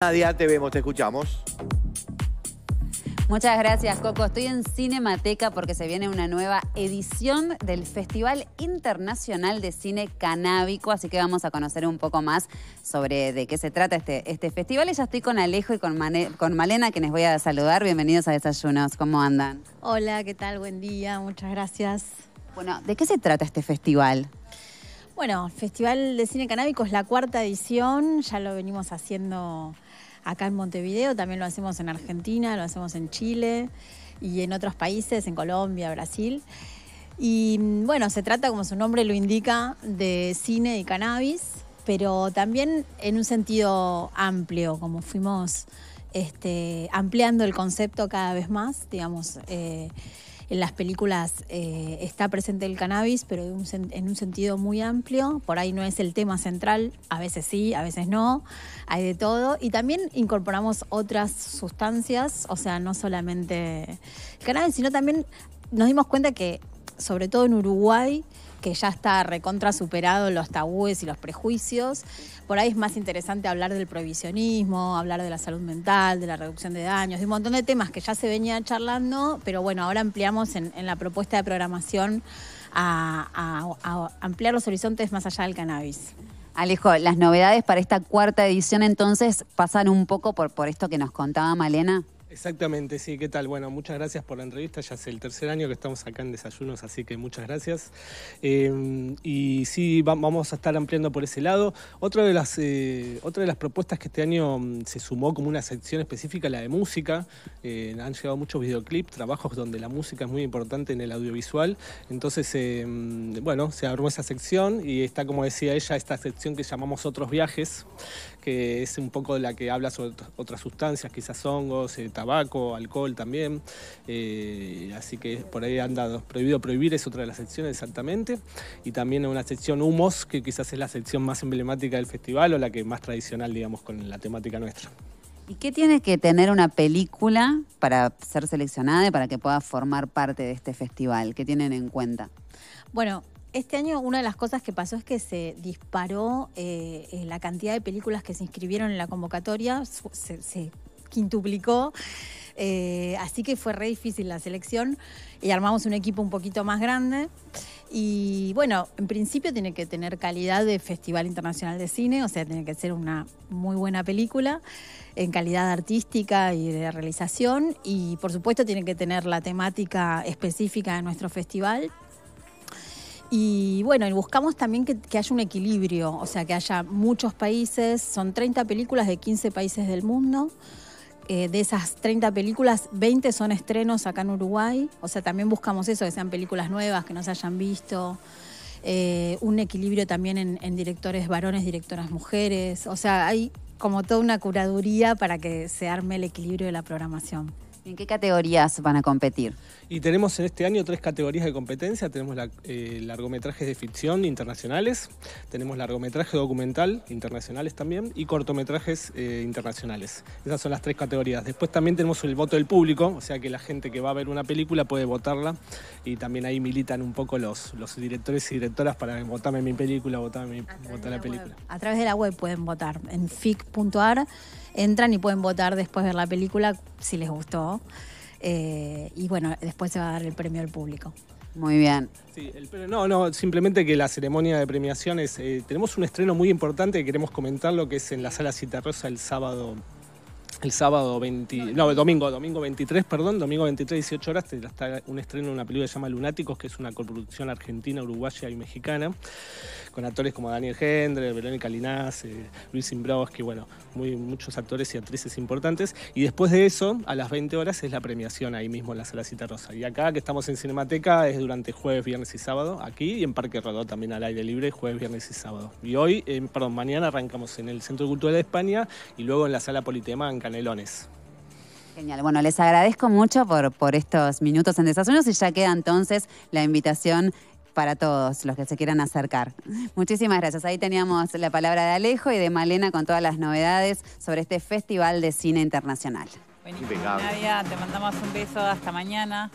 Nadia, te vemos, te escuchamos. Muchas gracias, Coco. Estoy en Cinemateca porque se viene una nueva edición del Festival Internacional de Cine Canábico, así que vamos a conocer un poco más sobre de qué se trata este, este festival. Y ya estoy con Alejo y con, con Malena, quienes voy a saludar. Bienvenidos a Desayunos. ¿Cómo andan? Hola, ¿qué tal? Buen día, muchas gracias. Bueno, ¿de qué se trata este festival? Bueno, Festival de Cine Canábico es la cuarta edición, ya lo venimos haciendo acá en Montevideo, también lo hacemos en Argentina, lo hacemos en Chile y en otros países, en Colombia, Brasil. Y bueno, se trata, como su nombre lo indica, de cine y cannabis, pero también en un sentido amplio, como fuimos este, ampliando el concepto cada vez más, digamos. Eh, en las películas eh, está presente el cannabis, pero en un sentido muy amplio. Por ahí no es el tema central, a veces sí, a veces no, hay de todo. Y también incorporamos otras sustancias, o sea, no solamente el cannabis, sino también nos dimos cuenta que sobre todo en Uruguay, que ya está recontra superado los tabúes y los prejuicios. Por ahí es más interesante hablar del prohibicionismo, hablar de la salud mental, de la reducción de daños, de un montón de temas que ya se venía charlando, pero bueno, ahora ampliamos en, la propuesta de programación a, ampliar los horizontes más allá del cannabis. Alejo, las novedades para esta cuarta edición entonces pasan un poco por, por esto que nos contaba Malena. Exactamente, sí, ¿qué tal? Bueno, muchas gracias por la entrevista, ya es el tercer año que estamos acá en Desayunos, así que muchas gracias. Em, y sí, vamos a estar ampliando por ese lado. Otra de, las, eh, otra de las propuestas que este año mm, se sumó como una sección específica, la de música, eh, han llegado muchos videoclips, trabajos donde la música es muy importante en el audiovisual, entonces, em, bueno, se abrió esa sección y está, como decía ella, esta sección que llamamos Otros Viajes, que es un poco la que habla sobre otras sustancias, quizás hongos, eh, tabaco, alcohol también. Eh, así que por ahí han dado prohibido prohibir, es otra de las secciones exactamente. Y también una sección humos, que quizás es la sección más emblemática del festival o la que más tradicional, digamos, con la temática nuestra. ¿Y qué tiene que tener una película para ser seleccionada y para que pueda formar parte de este festival? ¿Qué tienen en cuenta? Bueno, este año una de las cosas que pasó es que se disparó eh, eh, la cantidad de películas que se inscribieron en la convocatoria, se, quintuplicó. Eh, así que fue re difícil la selección y armamos un equipo un poquito más grande. Y bueno, en principio tiene que tener calidad de Festival Internacional de Cine, o sea, tiene que ser una muy buena película en calidad artística y de realización. Y por supuesto tiene que tener la temática específica de nuestro festival. Y bueno, y buscamos también que, haya un equilibrio, o sea, que haya muchos países, son 30 películas de 15 países del mundo. Eh, de esas 30 películas, 20 son estrenos acá en Uruguay. O sea, también buscamos eso, que sean películas nuevas, que no se hayan visto. Eh, un equilibrio también en directores varones, directoras mujeres. O sea, hay como toda una curaduría para que se arme el equilibrio de la programación. ¿En qué categorías van a competir? Y tenemos en este año tres categorías de competencia. Tenemos eh, largometrajes de ficción internacionales, tenemos largometraje documental internacionales también y cortometrajes eh, internacionales. Esas son las tres categorías. Después también tenemos el voto del público, o sea que la gente que va a ver una película puede votarla y también ahí militan un poco los, los directores y directoras para votarme mi película, votarme votar la película. A través de la web pueden votar en fic.ar, entran y pueden votar después de ver la película si les gustó eh, y bueno, después se va a dar el premio al público. Muy bien. no, no, simplemente que la ceremonia de premiación eh, tenemos un estreno muy importante que queremos comentar, lo que es en la sala Citarrosa el sábado el sábado 20, no, el domingo, domingo 23, perdón, domingo 23, 18 horas, está un estreno de una película que se llama Lunáticos, que es una coproducción argentina, uruguaya y mexicana, con actores como Daniel Gendre, Verónica Linás, Luis Imbroski, bueno, muy, muchos actores y actrices importantes. Y después de eso, a las 20 horas, es la premiación ahí mismo en la Sala Cita Rosa. Y acá, que estamos en Cinemateca, es durante jueves, viernes y sábado, aquí, y en Parque Rodó también al aire libre, jueves, viernes y sábado. Y hoy, eh, perdón, mañana arrancamos en el Centro Cultural de España y luego en la Sala Politemanca canelones. Genial. Bueno, les agradezco mucho por, por estos minutos en desayunos y ya queda entonces la invitación para todos los que se quieran acercar. Muchísimas gracias. Ahí teníamos la palabra de Alejo y de Malena con todas las novedades sobre este Festival de Cine Internacional. Buenísimo, Nadia, te mandamos un beso hasta mañana.